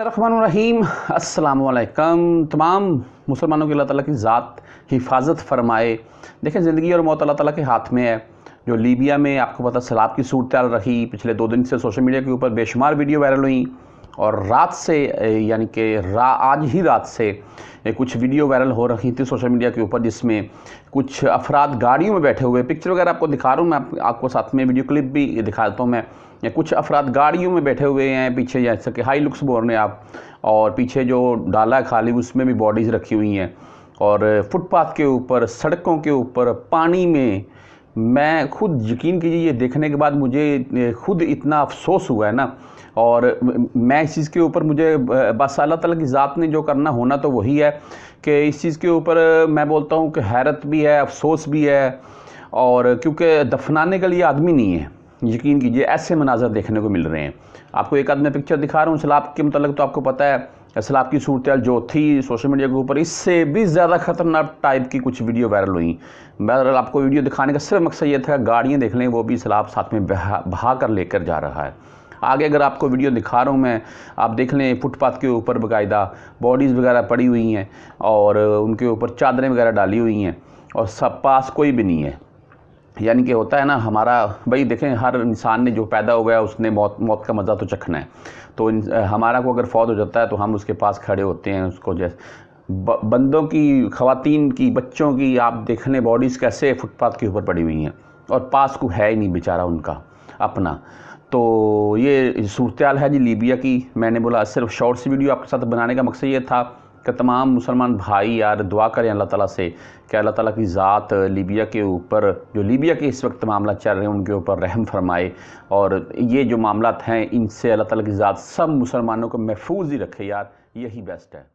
रहीम अस्सलाम तमाम मुसलमानों की अल्लाह ताला की ज़ात हिफाजत फरमाए देखें ज़िंदगी और मौत अल्लाह ताला के हाथ में है जो लीबिया में आपको पता सैलाब की सूरत रही पिछले दो दिन से सोशल मीडिया के ऊपर बेशुमार वीडियो वायरल हुई और रात से यानी कि रा आज ही रात से कुछ वीडियो वायरल हो रही थी सोशल मीडिया के ऊपर जिसमें कुछ अफराद गाड़ियों में बैठे हुए पिक्चर वगैरह आपको दिखा रहा हूँ मैं आप, आपको साथ में वीडियो क्लिप भी दिखा देता हूँ मैं या कुछ अफराद गाड़ियों में बैठे हुए हैं पीछे जैसे कि हाई लुक्स बोल रहे हैं आप और पीछे जो डाला खाली उसमें भी बॉडीज़ रखी हुई हैं और फुटपाथ के ऊपर सड़कों के ऊपर पानी में मैं खुद यकीन कीजिए ये देखने के बाद मुझे खुद इतना अफसोस हुआ है ना और मैं इस चीज़ के ऊपर मुझे बस अल्लाह ताला की ज़ात ने जो करना होना तो वही है कि इस चीज़ के ऊपर मैं बोलता हूँ कि हैरत भी है अफसोस भी है और क्योंकि दफनाने के लिए आदमी नहीं है यकीन कीजिए ऐसे मनाजर देखने को मिल रहे हैं आपको एक आदमी पिक्चर दिखा रहा हूँ सलाब के मतलब तो आपको पता है असल आपकी सूरत जो थी सोशल मीडिया के ऊपर इससे भी ज़्यादा ख़तरनाक टाइप की कुछ वीडियो वायरल हुई बहरहाल आपको वीडियो दिखाने का सिर्फ मकसद ये था गाड़ियाँ देख लें वो भी सलाब साथ में बहा बहा कर लेकर जा रहा है आगे अगर आपको वीडियो दिखा रहा हूँ मैं आप देख लें फुटपाथ के ऊपर बाकायदा बॉडीज़ वगैरह पड़ी हुई हैं और उनके ऊपर चादरें वगैरह डाली हुई हैं और सब पास कोई भी नहीं है यानी कि होता है ना हमारा भाई देखें हर इंसान ने जो पैदा हुआ है उसने मौत मौत का मज़ा तो चखना है तो हमारा को अगर फौत हो जाता है तो हम उसके पास खड़े होते हैं उसको जैसे बंदों की खातन की बच्चों की आप देखने बॉडीज़ कैसे फुटपाथ के ऊपर पड़ी हुई हैं और पास को है ही नहीं बेचारा उनका अपना तो ये सूरत है जी लीबिया की मैंने बोला सिर्फ शॉर्ट्स वीडियो आपके साथ बनाने का मकसद ये था कि तमाम मुसलमान भाई यार दुआ करें अल्लाह ताला से कि अल्लाह ताला की ज़ात लीबिया के ऊपर जो लीबिया के इस वक्त मामला चल रहे हैं उनके ऊपर रहम फरमाए और ये जो मामला हैं इनसे अल्लाह ताला की ज़ात सब मुसलमानों को महफूज ही रखे यार यही बेस्ट है